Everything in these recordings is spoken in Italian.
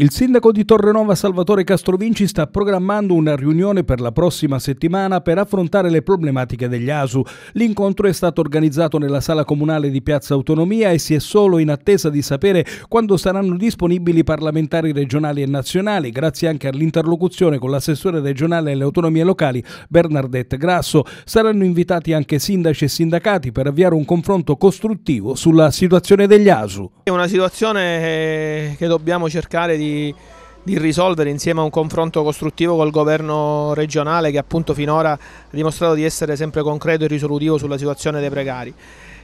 Il sindaco di Torrenova Salvatore Castrovinci sta programmando una riunione per la prossima settimana per affrontare le problematiche degli ASU. L'incontro è stato organizzato nella sala comunale di Piazza Autonomia e si è solo in attesa di sapere quando saranno disponibili parlamentari regionali e nazionali, grazie anche all'interlocuzione con l'assessore regionale alle autonomie locali Bernardette Grasso. Saranno invitati anche sindaci e sindacati per avviare un confronto costruttivo sulla situazione degli ASU. È una situazione che dobbiamo cercare di di, risolvere insieme a un confronto costruttivo col governo regionale che appunto finora ha dimostrato di essere sempre concreto e risolutivo sulla situazione dei precari.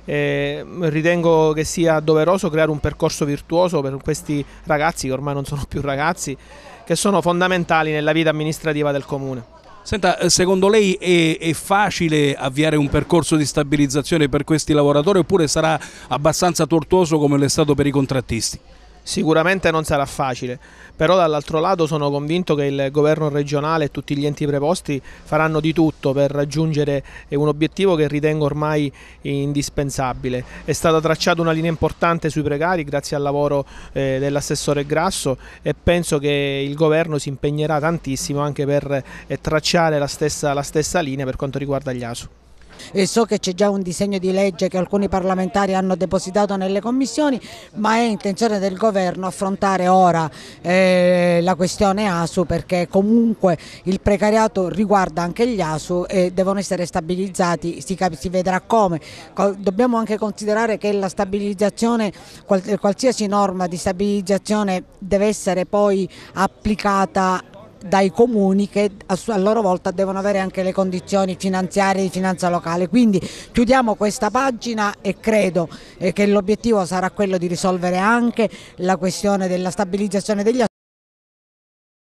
Eh, ritengo che sia doveroso creare un percorso virtuoso per questi ragazzi che ormai non sono più ragazzi, che sono fondamentali nella vita amministrativa del comune. Senta, eh, secondo lei è, è, facile avviare un percorso di stabilizzazione per questi lavoratori oppure sarà abbastanza tortuoso come lo è stato per i contrattisti? Sicuramente non sarà facile, però dall'altro lato sono convinto che il governo regionale e tutti gli enti preposti faranno di tutto per raggiungere eh, un obiettivo che ritengo ormai indispensabile. È stata tracciata una linea importante sui precari grazie al lavoro eh, dell'assessore Grasso e penso che il governo si impegnerà tantissimo anche per eh, tracciare la stessa, la stessa linea per quanto riguarda gli ASU. E so che c'è già un disegno di legge che alcuni parlamentari hanno depositato nelle commissioni, ma è intenzione del governo affrontare ora eh, la questione ASU perché comunque il precariato riguarda anche gli ASU e devono essere stabilizzati, si, si vedrà come. Dobbiamo anche considerare che la stabilizzazione, qualsiasi norma di stabilizzazione deve essere poi applicata dai comuni che a, a loro volta devono avere anche le condizioni finanziarie di finanza locale. Quindi chiudiamo questa pagina e credo eh, che l'obiettivo sarà quello di risolvere anche la questione della stabilizzazione degli